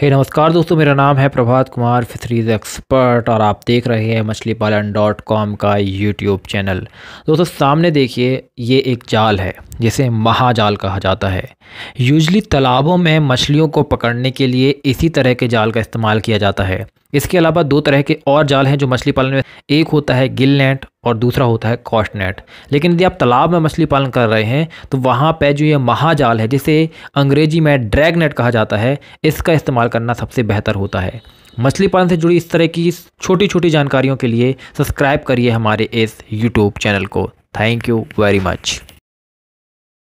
हे hey, नमस्कार दोस्तों मेरा नाम है प्रभात कुमार फिशरीज एक्सपर्ट और आप देख रहे हैं मछली पालन डॉट कॉम का यूट्यूब चैनल दोस्तों सामने देखिए ये एक जाल है जिसे महाजाल कहा जाता है यूजली तालाबों में मछलियों को पकड़ने के लिए इसी तरह के जाल का इस्तेमाल किया जाता है इसके अलावा दो तरह के और जाल हैं जो मछली पालन में एक होता है गिल नेट और दूसरा होता है कॉस्ट नेट लेकिन यदि आप तालाब में मछली पालन कर रहे हैं तो वहाँ पर जो ये महाजाल है जिसे अंग्रेजी में ड्रैग नेट कहा जाता है इसका इस्तेमाल करना सबसे बेहतर होता है मछली पालन से जुड़ी इस तरह की छोटी छोटी जानकारियों के लिए सब्सक्राइब करिए हमारे इस यूट्यूब चैनल को थैंक यू वेरी मच